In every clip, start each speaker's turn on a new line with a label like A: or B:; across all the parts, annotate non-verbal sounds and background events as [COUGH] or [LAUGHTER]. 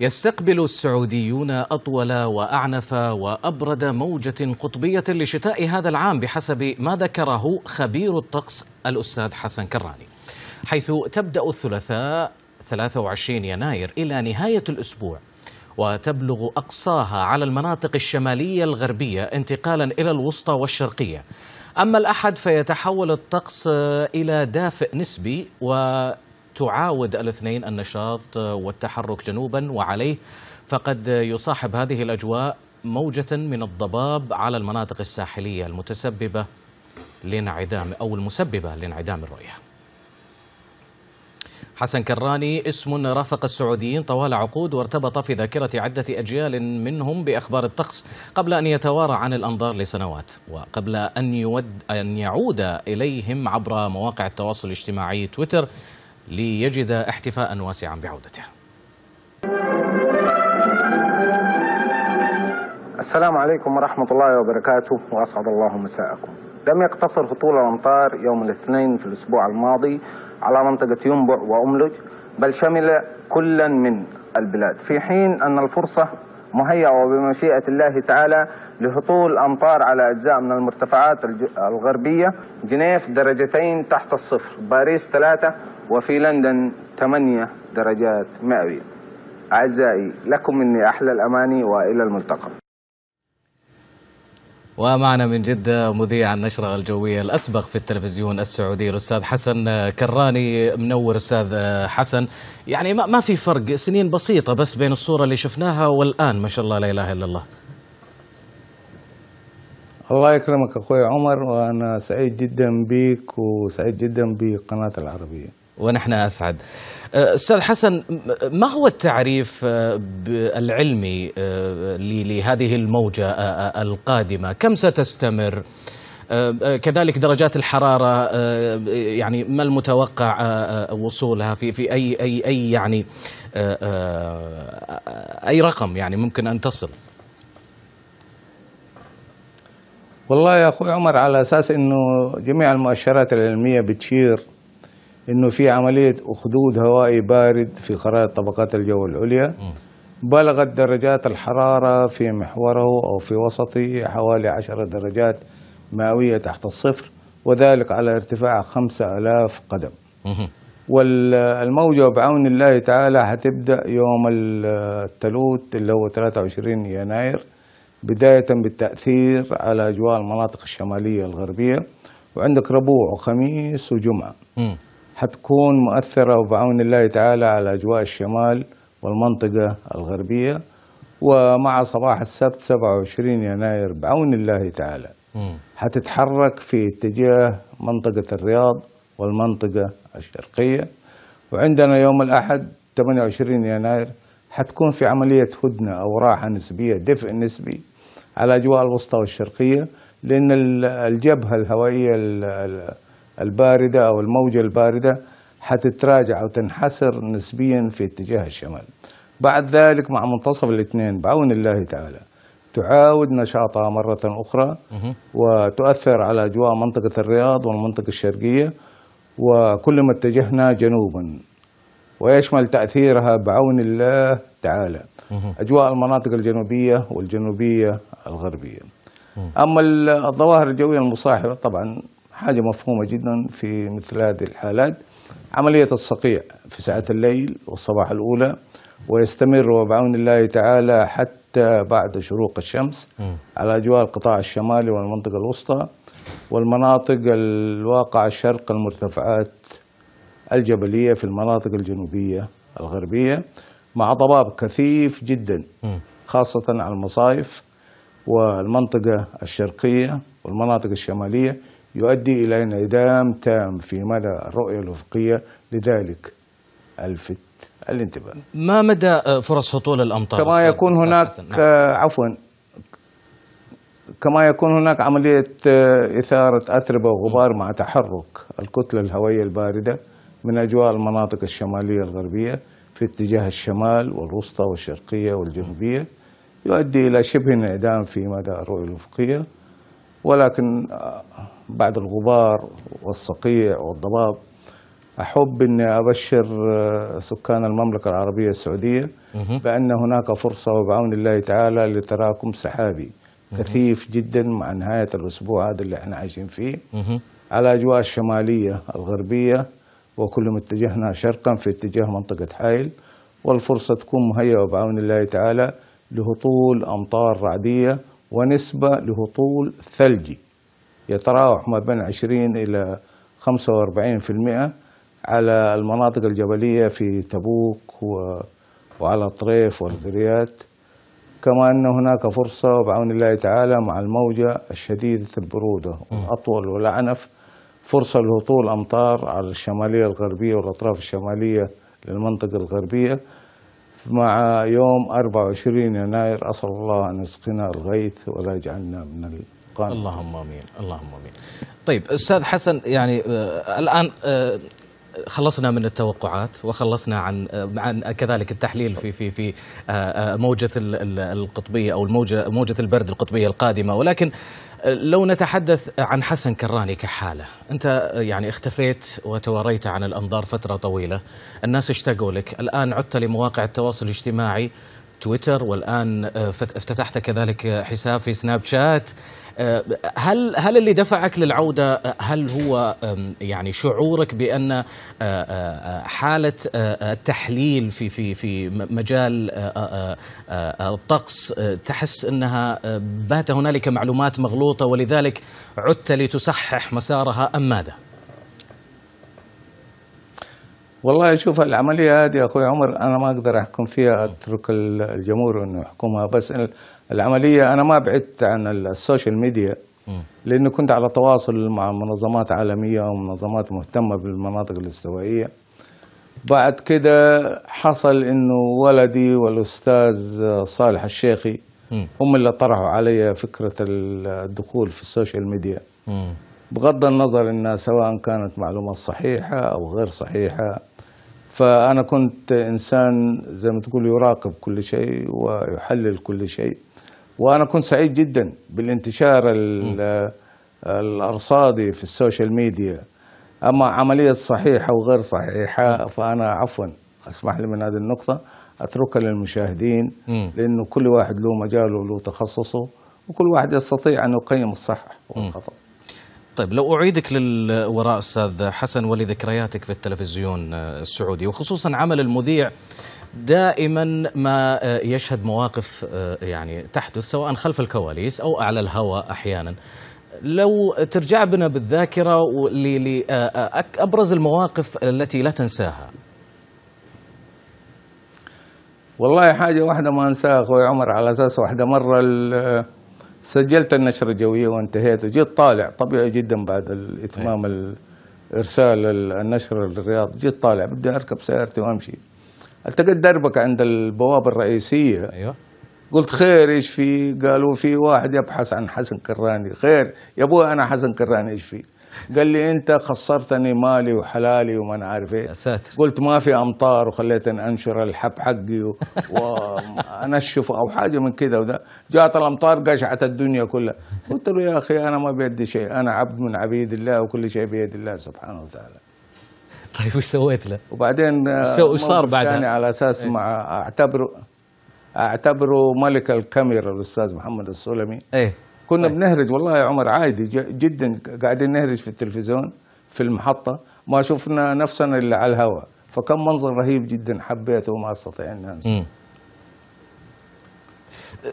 A: يستقبل السعوديون أطول وأعنف وأبرد موجة قطبية لشتاء هذا العام بحسب ما ذكره خبير الطقس الأستاذ حسن كراني حيث تبدأ الثلاثاء 23 يناير إلى نهاية الأسبوع وتبلغ أقصاها على المناطق الشمالية الغربية انتقالا إلى الوسطى والشرقية أما الأحد فيتحول الطقس إلى دافئ نسبي و تعاود الاثنين النشاط والتحرك جنوبا وعليه فقد يصاحب هذه الأجواء موجة من الضباب على المناطق الساحلية المتسببة لانعدام أو المسببة لانعدام الرؤية حسن كراني اسم رافق السعوديين طوال عقود وارتبط في ذاكرة عدة أجيال منهم بأخبار الطقس قبل أن يتوارى عن الأنظار لسنوات وقبل أن, يود أن يعود إليهم عبر مواقع التواصل الاجتماعي تويتر ليجد احتفاء واسعا بعودته
B: السلام عليكم ورحمة الله وبركاته وأسعد الله مساءكم لم يقتصر هطول الأمطار يوم الاثنين في الأسبوع الماضي على منطقة ينبع وأملج بل شمل كلا من البلاد في حين أن الفرصة مهيئة وبمشيئة الله تعالى لهطول أمطار على أجزاء من المرتفعات الغربية جنيف درجتين تحت الصفر باريس ثلاثة وفي لندن ثمانية درجات مئوية أعزائي لكم مني أحلى الأماني وإلى الملتقى
A: ومعنا من جدة مذيع النشرة الجوية الأسبق في التلفزيون السعودي الأستاذ حسن آه، كراني منور أستاذ آه، حسن يعني ما في فرق سنين بسيطة بس بين الصورة اللي شفناها والآن ما شاء الله لا إله إلا الله
B: الله يكرمك أخوي عمر وأنا سعيد جدا بك وسعيد جدا بقناة العربية ونحن أسعد أه، أستاذ حسن ما هو التعريف
A: أه، العلمي أه، لهذه الموجة القادمة كم ستستمر كذلك درجات الحرارة يعني ما المتوقع وصولها في في أي أي أي يعني أي رقم يعني ممكن أن تصل
B: والله يا أخوي عمر على أساس أنه جميع المؤشرات العلمية بتشير انه في عمليه اخدود هوائي بارد في خرائط طبقات الجو العليا بلغت درجات الحراره في محوره او في وسطه حوالي 10 درجات مئويه تحت الصفر وذلك على ارتفاع 5000 قدم والموجة بعون الله تعالى هتبدأ يوم التلوت اللي هو 23 يناير بداية بالتأثير على أجواء المناطق الشمالية الغربية وعندك ربوع وخميس وجمعة حتكون مؤثرة وبعون الله تعالى على أجواء الشمال والمنطقة الغربية ومع صباح السبت 27 يناير بعون الله تعالى حتتحرك في اتجاه منطقة الرياض والمنطقة الشرقية وعندنا يوم الأحد 28 يناير حتكون في عملية هدنة أو راحة نسبية دفء نسبي على أجواء الوسطى والشرقية لأن الجبهة الهوائية الباردة أو الموجة الباردة حتتراجع أو تنحسر نسبيا في اتجاه الشمال بعد ذلك مع منتصف الاثنين بعون الله تعالى تعاود نشاطها مرة أخرى وتؤثر على أجواء منطقة الرياض والمنطقة الشرقية وكلما اتجهنا جنوبا ويشمل تأثيرها بعون الله تعالى أجواء المناطق الجنوبية والجنوبية الغربية أما الظواهر الجوية المصاحبة طبعا حاجة مفهومة جدا في مثل هذه الحالات عملية الصقيع في ساعة الليل والصباح الأولى ويستمر وبعون الله تعالى حتى بعد شروق الشمس م. على أجواء القطاع الشمالي والمنطقة الوسطى والمناطق الواقع الشرق المرتفعات الجبلية في المناطق الجنوبية الغربية مع ضباب كثيف جدا خاصة على المصايف والمنطقة الشرقية والمناطق الشمالية يؤدي إلى انعدام تام في مدى الرؤية الأفقية لذلك ألفت الانتباه
A: ما مدى آه، فرص هطول الأمطار؟ كما يكون هناك نعم.
B: آه، عفوا كما يكون هناك عملية آه، إثارة أتربة وغبار مع تحرك الكتلة الهوائية الباردة من أجواء المناطق الشمالية الغربية في اتجاه الشمال والوسطى والشرقية والجنوبية يؤدي إلى شبه انعدام في مدى الرؤية الأفقية ولكن بعد الغبار والصقيع والضباب أحب أني أبشر آه، سكان المملكة العربية السعودية بأن هناك فرصة وبعون الله تعالى لتراكم سحابي كثيف جدا مع نهاية الأسبوع هذا اللي احنا عايشين فيه على أجواء الشمالية الغربية وكل ما اتجهنا شرقا في اتجاه منطقة حائل والفرصة تكون مهيئة بعون الله تعالى لهطول أمطار رعدية ونسبة لهطول ثلجي يتراوح ما بين 20 إلى 45% على المناطق الجبلية في تبوك وعلى الطريف والقريات كما أن هناك فرصة بعون الله تعالى مع الموجة الشديدة البرودة والأطول والأعنف فرصة لهطول أمطار على الشمالية الغربية والأطراف الشمالية للمنطقة الغربية مع يوم 24 يناير أسأل الله أن يسقنا الغيث ولا يجعلنا من حقا اللهم امين اللهم امين
A: طيب استاذ حسن يعني آه الان آه خلصنا من التوقعات وخلصنا عن آه، عن كذلك التحليل في في في آه، آه، موجه القطبيه او الموجه موجه البرد القطبيه القادمه ولكن لو نتحدث عن حسن كراني كحاله، انت يعني اختفيت وتواريت عن الانظار فتره طويله، الناس اشتاقوا لك، الان عدت لمواقع التواصل الاجتماعي تويتر والان آه، افتتحت كذلك حساب في سناب شات آه، هل هل اللي دفعك للعوده آه، هل هو يعني شعورك بان حاله التحليل في في في مجال الطقس تحس انها بات هنالك معلومات مغلوطه ولذلك عدت لتصحح مسارها ام ماذا؟
B: والله شوف العملية هذه أخوي عمر أنا ما أقدر أحكم فيها أترك الجمهور أنه يحكمها بس العملية أنا ما بعدت عن السوشيال ميديا لأنه كنت على تواصل مع منظمات عالمية ومنظمات مهتمة بالمناطق الاستوائية بعد كده حصل أنه ولدي والأستاذ صالح الشيخي هم اللي طرحوا علي فكرة الدخول في السوشيال ميديا بغض النظر انها سواء كانت معلومات صحيحه او غير صحيحه فانا كنت انسان زي ما تقول يراقب كل شيء ويحلل كل شيء وانا كنت سعيد جدا بالانتشار الارصادي في السوشيال ميديا اما عمليه صحيحه وغير صحيحه فانا عفوا اسمح لي من هذه النقطه اتركها للمشاهدين لانه كل واحد له مجاله وله تخصصه وكل واحد يستطيع ان يقيم الصح والخطا
A: طيب لو أعيدك للوراء أستاذ حسن ولذكرياتك في التلفزيون السعودي وخصوصا عمل المذيع دائما ما يشهد مواقف آه، يعني تحدث سواء خلف الكواليس أو أعلى الهواء أحيانا لو ترجع بنا بالذاكرة لأبرز آه، آه، المواقف التي لا تنساها
B: والله حاجة واحدة ما أنساها أخوي عمر على أساس واحدة مرة سجلت النشرة الجوية وانتهيت وجيت طالع طبيعي جدا بعد إتمام إرسال النشرة للرياض جيت طالع بدي أركب سيارتي وأمشي التقيت دربك عند البوابة الرئيسية أيوه قلت خير ايش في؟ قالوا في واحد يبحث عن حسن كراني، خير يا ابوي انا حسن كراني ايش في؟ قال لي انت خسرتني مالي وحلالي وما عارف ايه يا ساتر قلت ما في امطار وخليتني انشر الحب حقي [LAUGHS] وانشفه او حاجه من كذا وذا جات الامطار قشعت الدنيا كلها قلت له يا اخي انا ما بيدي شيء انا عبد من عبيد الله وكل شيء بيد الله سبحانه وتعالى طيب وش سويت له؟ وبعدين وش صار بعدها؟ يعني على اساس إيه. مع اعتبره اعتبره ملك الكاميرا الاستاذ محمد السلمي ايه كنا طيب. بنهرج والله يا عمر عادي جدا قاعدين نهرج في التلفزيون في المحطه ما شفنا نفسنا الا على الهواء فكان منظر رهيب جدا حبيته وما استطيع ان انسى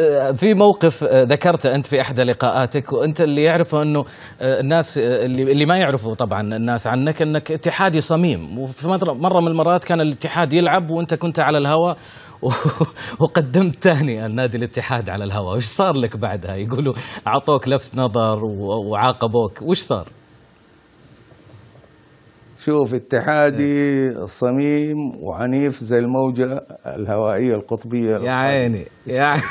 A: آه، في موقف آه، ذكرته انت في احدى لقاءاتك وانت اللي يعرفه انه آه، الناس اللي, ما يعرفوا طبعا الناس عنك انك اتحادي صميم وفي مره من المرات كان الاتحاد يلعب وانت كنت على الهواء [LAUGHS] وقدمت ثاني النادي الاتحاد على الهواء وش صار لك بعدها يقولوا اعطوك لفت نظر وعاقبوك وش صار
B: شوف اتحادي إيه. صميم وعنيف زي الموجة الهوائية القطبية يا عيني يا عيني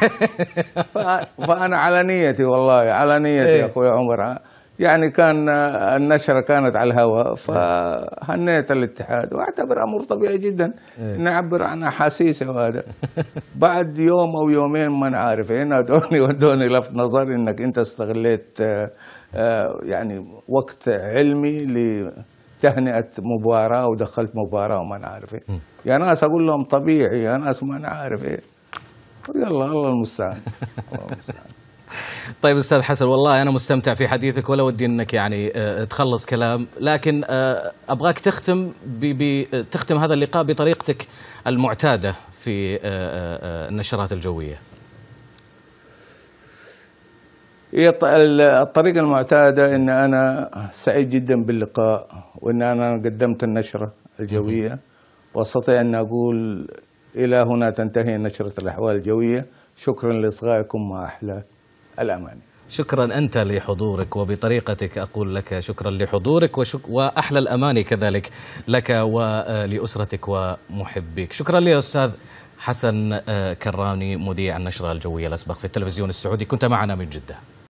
B: [LAUGHS] فأنا على نيتي والله على نيتي يا إيه. أخوي عمر يعني كان النشرة كانت على الهواء فهنيت الاتحاد واعتبر أمر طبيعي جدا إيه. نعبر عن أحاسيسي وهذا بعد يوم أو يومين ما نعرف هنا دوني ودوني لفت نظر إنك أنت استغليت آه، آه، يعني وقت علمي تهنئة مباراه ودخلت مباراه وما نعرف عارف ايه يا يعني ناس اقول لهم طبيعي يا يعني ناس ما نعرف عارف ايه يلا الله المستعان [LAUGHS] الله المستعان طيب استاذ حسن
A: والله انا مستمتع في حديثك ولا ودي انك يعني آه، تخلص كلام لكن آه، ابغاك تختم تختم هذا اللقاء بطريقتك المعتاده في آه، النشرات الجويه
B: الطريقة المعتادة أن أنا سعيد جدا باللقاء وأن أنا قدمت النشرة الجوية وأستطيع أن أقول إلى هنا تنتهي نشرة الأحوال الجوية شكرا لإصغائكم وأحلى الأمان شكرا
A: أنت لحضورك وبطريقتك أقول لك شكرا لحضورك وشك وأحلى الأمان كذلك لك ولأسرتك ومحبيك شكرا لي أستاذ حسن آه، كراني مذيع النشرة الجوية الأسبق في التلفزيون السعودي كنت معنا من جدة